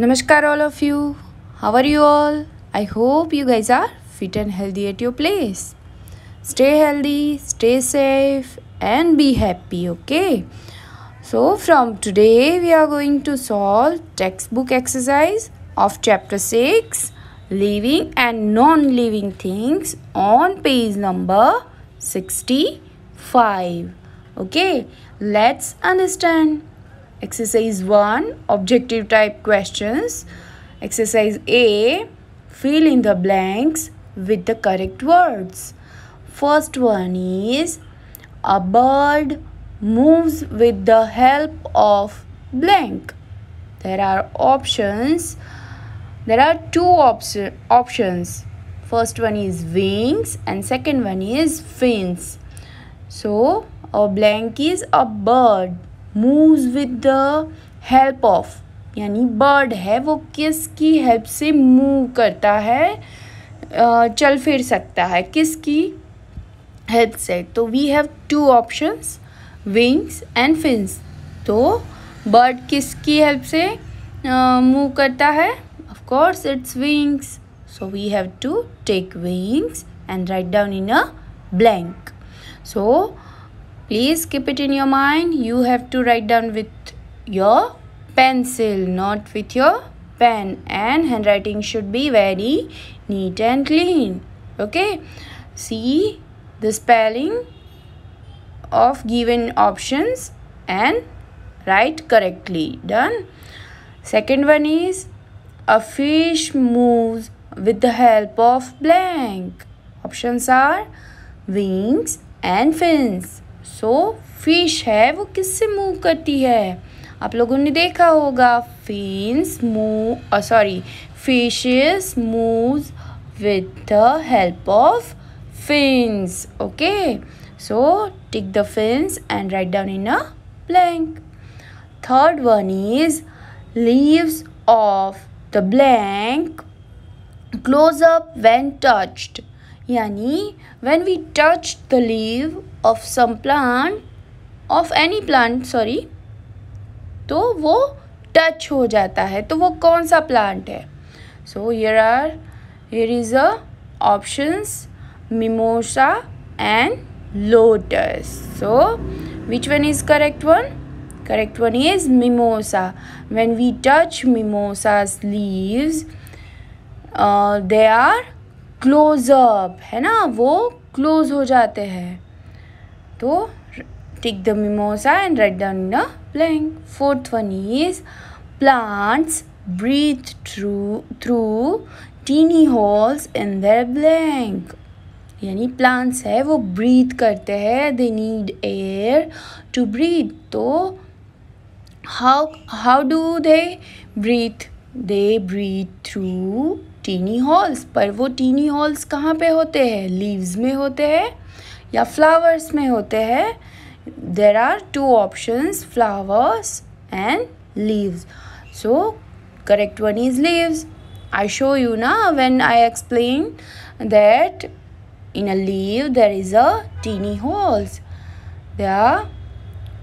Namaskar all of you. How are you all? I hope you guys are fit and healthy at your place. Stay healthy, stay safe and be happy, okay? So from today we are going to solve textbook exercise of chapter 6 living and non-living things on page number 65. Okay, let's understand. Exercise 1 Objective type questions. Exercise A Fill in the blanks with the correct words. First one is A bird moves with the help of blank. There are options. There are two op options. First one is wings and second one is fins. So a blank is a bird. Moves with the help of यानी bird है वो किस की help से move करता है चल फिर सकता है किसकी हेल्प से तो we have two options wings and fins तो बर्ड किसकी हेल्प से मूव करता है of course it's wings so we have to take wings and write down in a blank so please keep it in your mind you have to write down with your pencil not with your pen and handwriting should be very neat and clean okay see the spelling of given options and write correctly done second one is a fish moves with the help of blank options are wings and fins so fish है वो किससे move करती है आप लोगों ने देखा होगा fins move sorry fish move with the help of fins okay so tick the fins and write down in a blank third one is leaves of the blank close up when touched यानी when we touch the leave of some plant of any plant sorry तो वो touch हो जाता है तो वो कौन सा plant है so here are here is a options mimosa and lotus so which one is correct one correct one is mimosa when we touch mimosa's leaves uh, they are close up hai na wo close ho jate hain So take the mimosa and write down the blank. Fourth one is plants breathe through through teeny holes in their blank. यानी plants है वो breathe करते हैं they need air to breathe तो how how do they breathe they breathe through tiny holes पर वो tiny halls कहाँ पे होते हैं लीव्स में होते हैं या फ्लावर्स में होते हैं there are two options flowers and leaves so correct one is leaves I show you ना when I explain that in a leave there is a tiny holes they are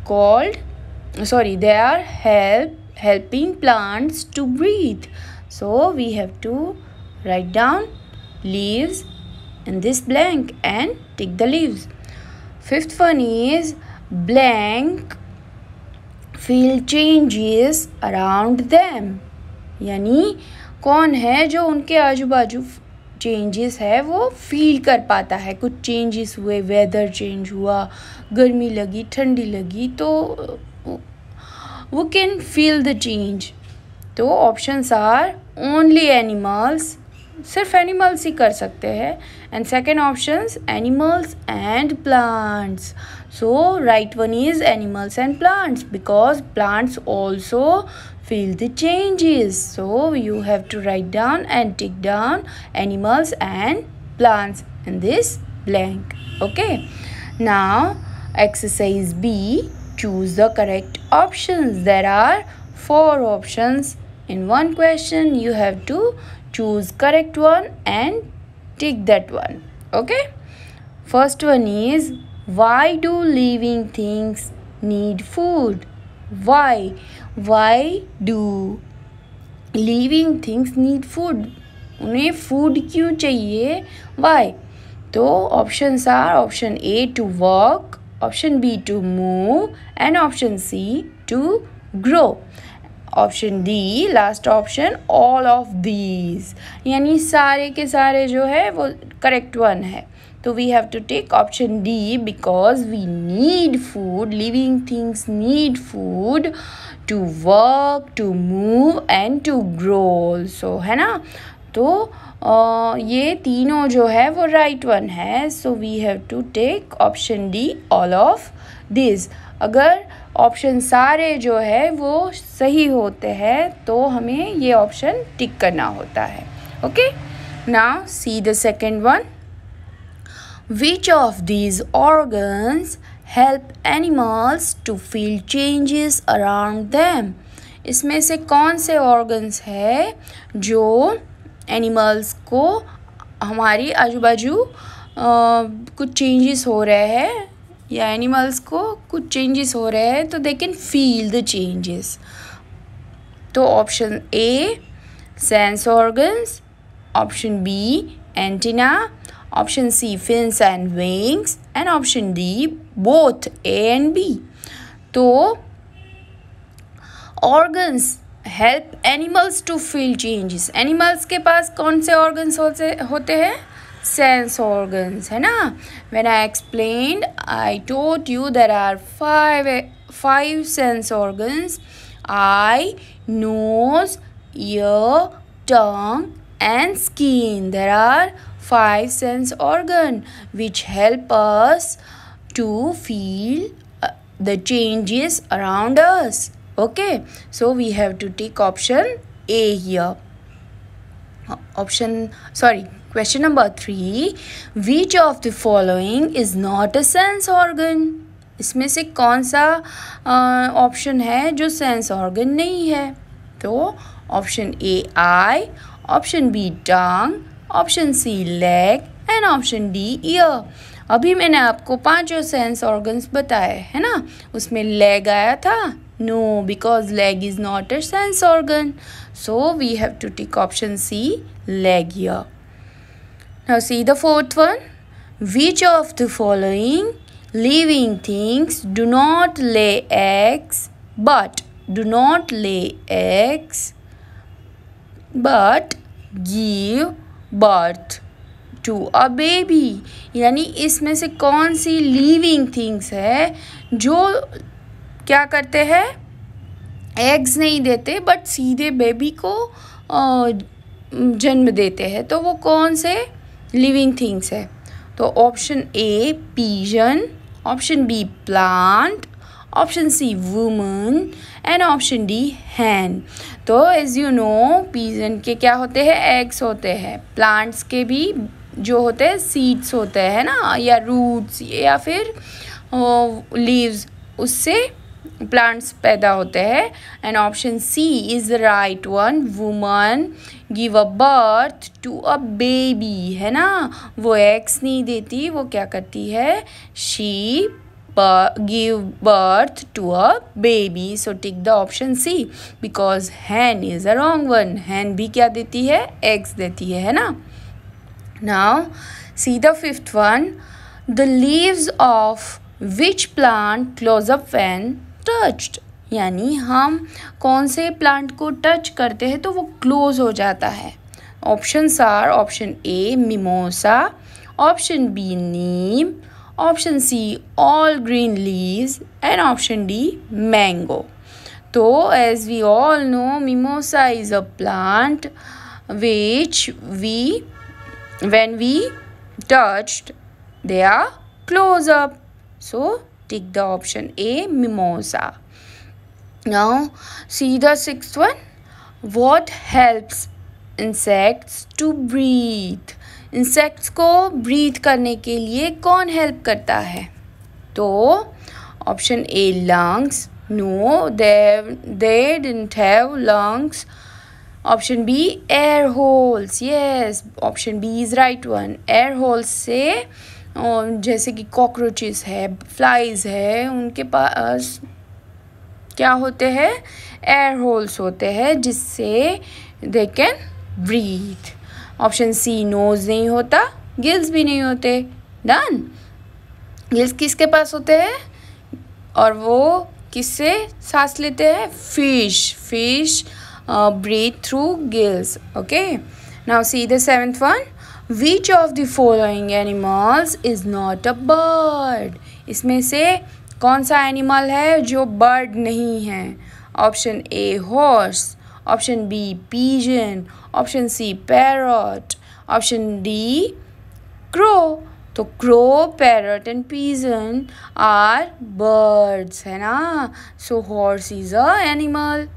called sorry they are help helping plants to breathe so we have to write down leaves in this blank and tick the leaves fifth one is blank feel changes around them यानी कौन है जो उनके आजू बाजू changes है वो feel कर पाता है कुछ चेंजेस हुए वेदर चेंज हुआ गर्मी लगी ठंडी लगी तो वो कैन फील द चेंज तो ऑप्शंस आर ओनली एनिमल्स सिर्फ एनिमल्स ही कर सकते हैं and second options animals and plants so right one is animals and plants because plants also feel the changes so you have to write down and tick down animals and plants in this blank okay now exercise b choose the correct options there are four options in one question you have to choose correct one and take that one okay first one is why do living things need food why why do living things need food उन्हें food क्यों चाहिए why तो option are option A to work option B to move and option C to grow option D last option all of these यानी सारे के सारे जो है वो करेक्ट वन है तो we have to take option D because we need food living things need food to work to move and to grow so है ना तो आ, ये तीनों जो है वो राइट right वन है so we have to take option D all of this अगर ऑप्शन सारे जो है वो सही होते हैं तो हमें ये ऑप्शन टिक करना होता है okay now see the second one which of these organs help animals to feel changes around them इसमें से कौन से ऑर्गन्स है जो एनिमल्स को हमारी आजू बाजू कुछ चेंजेस हो रहे हैं या एनिमल्स को कुछ चेंजेस हो रहे हैं तो they can feel the changes तो option A sense organs option B antenna option C fins and wings and option D both A and B तो organs help animals to feel changes animals के पास कौन से organs होते होते हैं sense organs है ना when I explained I told you there are five five sense organs eye nose ear tongue and skin there are five sense organ which help us to feel uh, the changes around us okay so we have to take option a here option sorry question number three which of the following is not a sense organ इसमें से कौन सा option है जो sense organ नहीं है तो option A eye option B टांग option C leg and option D ear अभी मैंने आपको पांचों सेंस ऑर्गन्स बताए है ना उसमें लेग आया था no because leg is not a sense organ so we have to tick option C leg ear Now see the fourth one. Which of the following living things do not lay eggs but do not lay eggs but give birth to a baby? यानी इसमें से कौन सी living things है जो क्या करते हैं eggs नहीं देते but सीधे baby को जन्म देते हैं तो वो कौन से लिविंग थिंग्स है तो option A pigeon option B plant option C woman and option D hen तो एज यू नो पीजन के क्या होते हैं एग्स होते हैं प्लांट्स के भी जो होते हैं सीड्स होते हैं ना या रूट्स या फिर लीव्स uh, उससे प्लांट्स पैदा होते हैं and option C is the right one woman give a birth to a baby है ना वो एक्स नहीं देती वो क्या करती है she give birth to a baby so tick the option C because hen is a wrong one hen भी क्या देती है एक्स देती है है ना now see the fifth one the leaves of which plant close up when touched यानी हम कौन से प्लांट को टच करते हैं तो वो क्लोज हो जाता है option are option A mimosa option B neem option C all green leaves and option D mango तो as we all know mimosa is a plant which we when we touched they are close up so tick the option A mimosa now see the six one what helps insects to breathe? Insects को breathe करने के लिए कौन help करता है तो option A lungs no they didn't have lungs option B air holes yes option B is right one air holes से जैसे कि कॉकरोचेस है फ्लाइज़ है उनके पास क्या होते हैं एयर होल्स होते हैं जिससे they can breathe option C nose नहीं होता गिल्स भी नहीं होते डन गिल्स किसके पास होते हैं और वो किससे सांस लेते हैं fish fish breathe through gills okay now see the seventh one which of the following animals is not a bird इसमें से कौन सा एनिमल है जो बर्ड नहीं है option A horse option B pigeon option C parrot option D crow तो crow parrot and pigeon are birds है ना so horse is a animal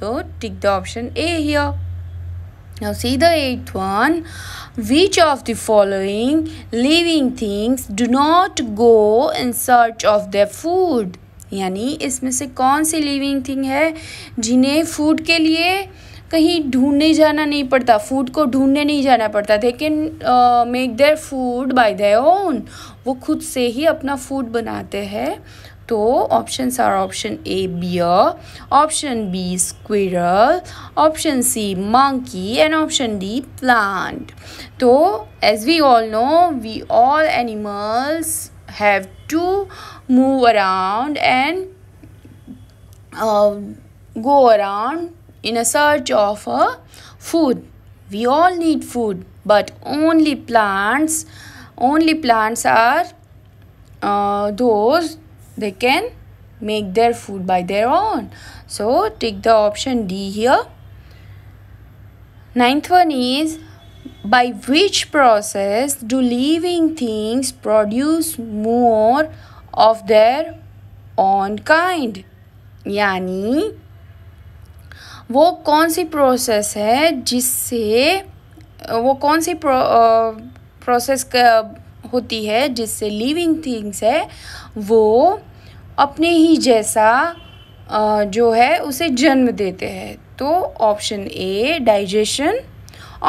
तो tick the option A here Now see the eighth one. Which of the following living things do not go in search of their food? यानी इसमें से कौन सी living thing है जिन्हें food के लिए कहीं ढूंढने जाना नहीं पड़ता फूड को ढूंढने नहीं जाना पड़ता they can make their food by their own वो खुद से ही अपना फूड बनाते हैं तो options are option A bear, option B squirrel, option C monkey and option D plant. So as we all know we all animals have to move around and um, go around in a search of food. We all need food but only plants only plants are uh, those they can make their food by their own. So take the option D here. Ninth one is by which process do living things produce more of their own kind? yani वो कौन सी process है जिससे वो कौन सी pro, process होती है जिससे living things है वो अपने ही जैसा जो है उसे जन्म देते हैं तो option A digestion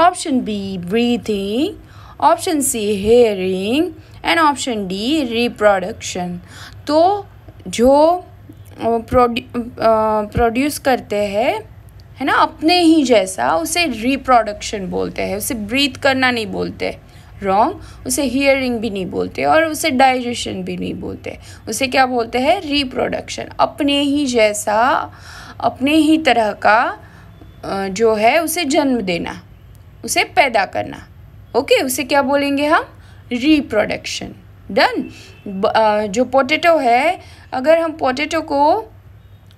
option B breathing option C hearing and option D reproduction तो जो प्रोड्यूस करते हैं है ना अपने ही जैसा उसे रिप्रोडक्शन बोलते हैं उसे ब्रीथ करना नहीं बोलते रॉन्ग उसे हियरिंग भी नहीं बोलते और उसे डाइजेशन भी नहीं बोलते उसे क्या बोलते हैं रिप्रोडक्शन अपने ही जैसा अपने ही तरह का जो है उसे जन्म देना उसे पैदा करना ओके उसे क्या बोलेंगे हम रिप्रोडक्शन डन जो पोटैटो है अगर हम पोटैटो को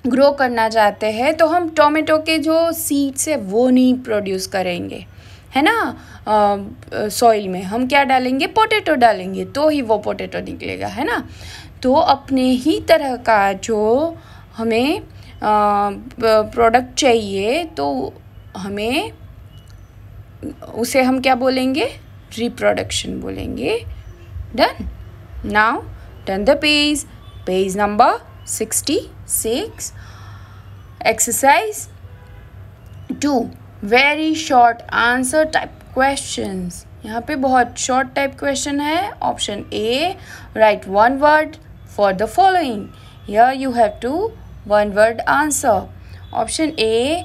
ग्रो करना चाहते हैं तो हम टोमेटो के जो सीड्स है वो नहीं प्रोड्यूस करेंगे है ना सॉइल में हम क्या डालेंगे पोटैटो डालेंगे तो ही वो पोटैटो निकलेगा है ना तो अपने ही तरह का जो हमें प्रोडक्ट चाहिए तो हमें उसे हम क्या बोलेंगे रिप्रोडक्शन बोलेंगे done now done the page page number sixty six exercise two very short answer type question यहाँ पे बहुत शॉर्ट टाइप क्वेश्चन है option A write one word for the following you have to one word answer option A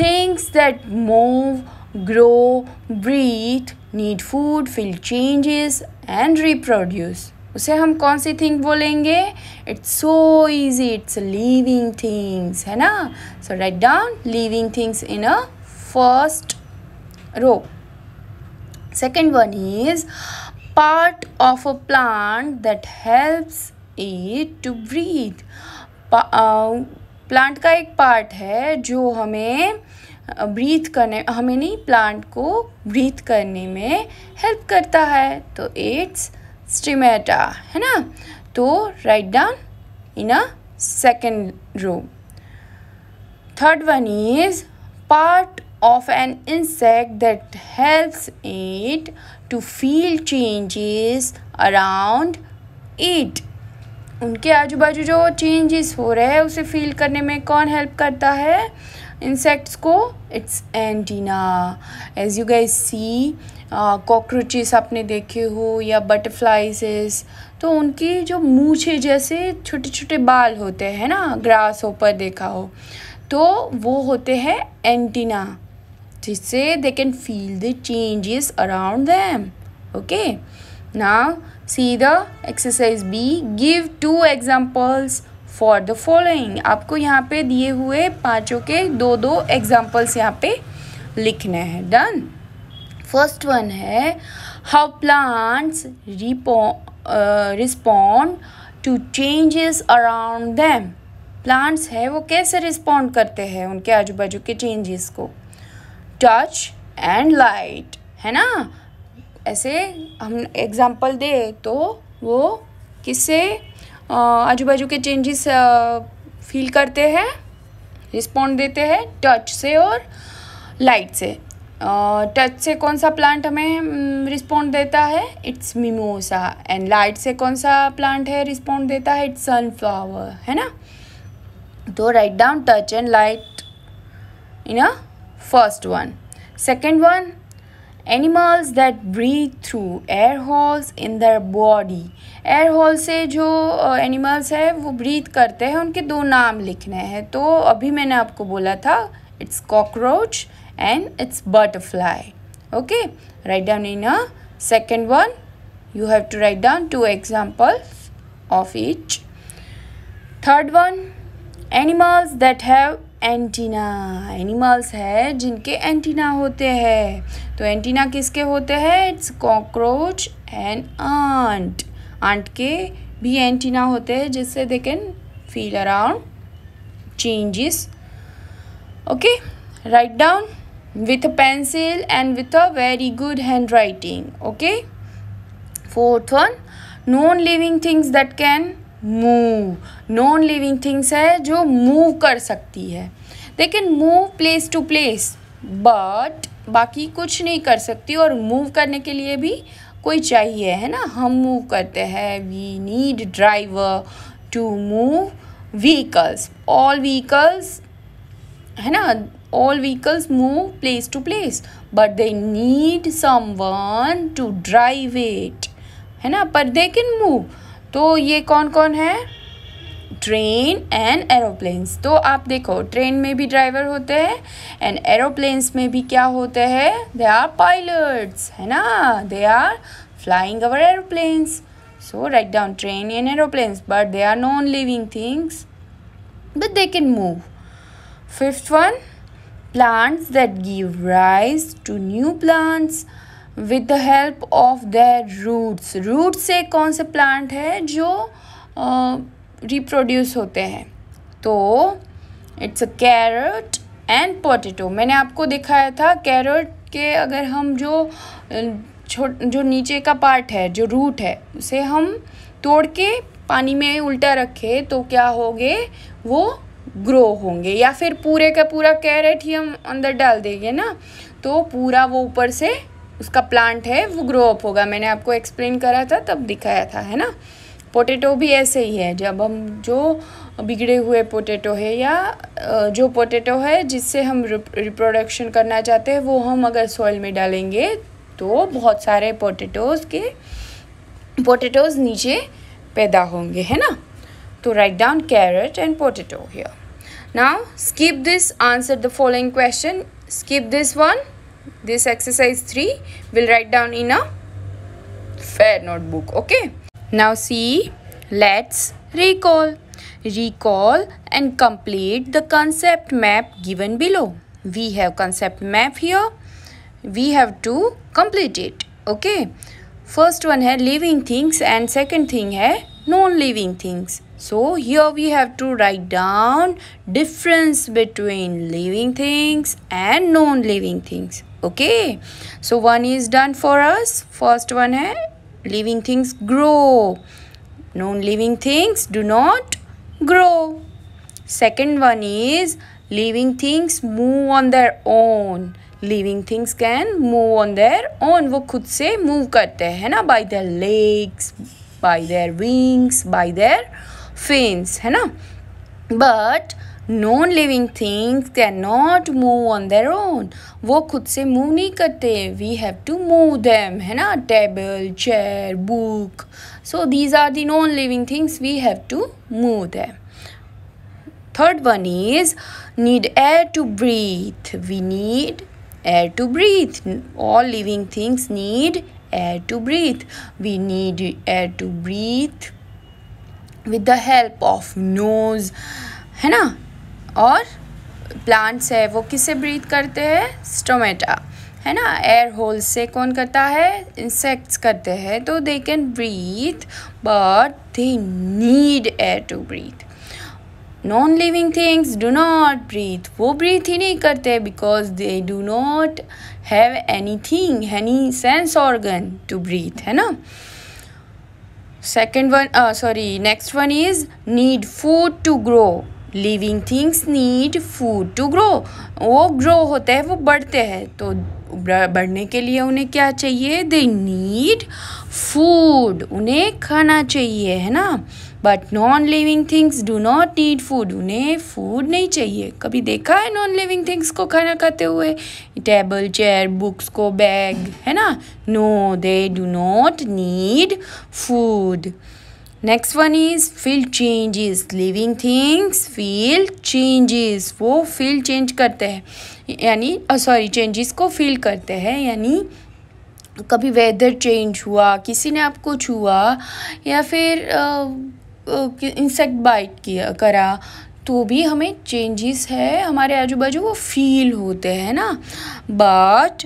things that move grow breathe need food feel changes and reproduce उसे हम कौन सी thing बोलेंगे it's so easy it's living things है ना so write down living things in a first row second one is part of a plant that helps it to breathe uh, plant का एक part है जो हमें breathe uh, करने हमें नहीं प्लांट को ब्रीथ करने में हेल्प करता है तो इट्स स्टिमेटा है ना तो write down in a second row third one is part of an insect that helps it to feel changes around it. उनके आजू बाजू जो चेंजेस हो रहे हैं उसे फील करने में कौन हेल्प करता है इंसेक्ट्स को it's antenna as you guess see cockroaches आपने देखे हो या बटरफ्लाइज तो उनकी जो मूछे जैसे छोटे छोटे बाल होते हैं ना ग्रास ऊपर देखा हो तो वो होते हैं एंटीना जिससे they can feel the changes around them okay ना see the exercise B give two examples for the following आपको यहाँ पे दिए हुए पांचों के दो दो एग्जाम्पल्स यहाँ पे लिखने हैं डन फर्स्ट वन है how plants respond to changes around them plants है वो कैसे रिस्पॉन्ड करते हैं उनके आजू बाजू के चेंजेस को टच एंड लाइट है ना ऐसे हम एग्ज़ाम्पल दे तो वो किससे आजू बाजू के चेंजेस फील करते हैं रिस्पॉन्ड देते हैं टच से और लाइट से टच से कौन सा प्लांट हमें रिस्पॉन्ड देता है इट्स मिमोसा एंड लाइट से कौन सा प्लांट है रिस्पॉन्ड देता है इट्स सनफ्लावर है ना तो write down touch and light in a first one second one animals that breathe through air holes in their body air hole से जो एनिमल्स है वो ब्रीथ करते हैं उनके दो नाम लिखने हैं तो अभी मैंने आपको बोला था it's cockroach and it's butterfly okay write down in a second one you have to write down two examples of each third one animals that have antenna animals है जिनके एंटीना होते हैं तो एंटीना किसके होते हैं it's cockroach and ant ant के भी एंटीना होते हैं जिससे they can feel around changes okay write down with a pencil and with a very good hand writing okay fourth one non living things that can move non living things है जो move कर सकती है लेकिन move place to place but बाकी कुछ नहीं कर सकती और मूव करने के लिए भी कोई चाहिए है ना हम मूव करते हैं we need driver to move vehicles all vehicles है ना vehicles move place to place but they need someone to drive it है ना पर दे कैन मूव तो ये कौन कौन है ट्रेन एंड एरोप्लेन्स तो आप देखो ट्रेन में भी ड्राइवर होते हैं एंड एरोप्लेन्स में भी क्या होते हैं दे आर पायलट्स है ना they are flying our aeroplanes so write down train and aeroplanes but they are non living things but they can move fifth one plants that give rise to new plants with the help of their roots roots एक कौन से plant है जो reproduce uh, होते हैं तो it's a carrot and potato मैंने आपको दिखाया था कैरट के अगर हम जो छोट जो नीचे का पार्ट है जो रूट है उसे हम तोड़ के पानी में उल्टा रखें तो क्या होगे वो ग्रो होंगे या फिर पूरे का पूरा कैरेट ही हम अंदर डाल देंगे ना तो पूरा वो ऊपर से उसका प्लांट है वो ग्रो अप होगा मैंने आपको एक्सप्लेन करा था तब दिखाया था है ना पोटैटो भी ऐसे ही है जब हम जो बिगड़े हुए पोटैटो है या जो पोटैटो है जिससे हम रिप्रोडक्शन करना चाहते हैं वो हम अगर सॉइल में डालेंगे तो बहुत सारे पोटैटोज़ के पोटैटोज़ नीचे पैदा होंगे है ना तो write down carrot and potato here now skip this answer the following question skip this one this exercise 3 will write down in a fair notebook okay now see let's recall recall and complete the concept map given below we have concept map here we have to complete it okay first one है living things and second thing है non living things so here we have to write down difference between living things and non living things okay so one is done for us first one है living things grow non living things do not grow second one is living things move on their own living things can move on their own वो खुद से move करते हैं है ना by their legs by their wings by their fins है ना but non living things can not move on their own वो खुद से मूव नहीं करते we have to move them है ना table chair book so these are the non living things we have to move them third one is need air to breathe we need air to breathe all living things need air to breathe we need air to breathe with the help of nose है ना और plants है वो किससे breathe करते हैं stomata है ना एयर होल से कौन करता है इंसेक्ट्स करते हैं तो they can breathe but they need air to breathe non living things do not breathe वो ब्रीथ ही नहीं करते because they do not have any thing any sense organ to breathe है ना second one sorry next one is need food to grow living things need food to grow वो grow होते हैं वो बढ़ते हैं तो बढ़ने के लिए उन्हें क्या चाहिए दे नीड फूड उन्हें खाना चाहिए है ना but non living things do not need food उन्हें फूड नहीं चाहिए कभी देखा है नॉन लिविंग थिंग्स को खाना खाते हुए टेबल चेयर बुक्स को बैग है ना no they do not need food next one is feel changes living things feel changes वो फील चेंज करते हैं यानी सॉरी चेंजेस को फील करते हैं यानी कभी वेदर चेंज हुआ किसी ने आपको छुआ या फिर इंसेक्ट बाइट किया करा तो भी हमें चेंजेस है हमारे आजू बाजू वो फील होते हैं ना but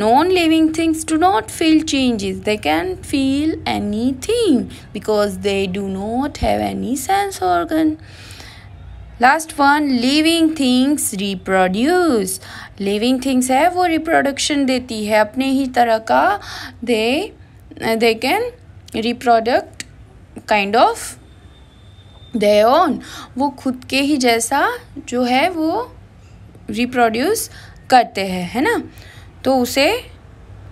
non living things do not feel changes they can feel any thing because they do not have any sense organ last one living things reproduce living things है वो रिप्रोडक्शन देती है अपने ही तरह का they they can reproduct kind of their own वो खुद के ही जैसा जो है वो रिप्रोड्यूस करते हैं है ना तो उसे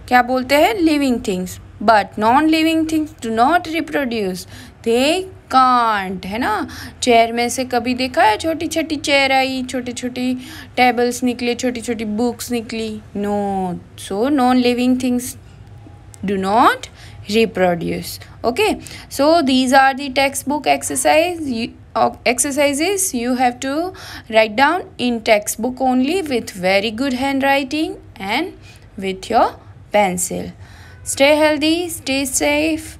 क्या बोलते हैं living things but non living things do not reproduce they can't है ना चेयर में से कभी देखा है छोटी छोटी चेयर आई छोटी छोटी टेबल्स निकले छोटी छोटी बुक्स निकली no so non living things do not reproduce okay so these are the text book exercise exercises you have to write down in text book only with very good hand writing and with your pencil. Stay healthy, stay safe.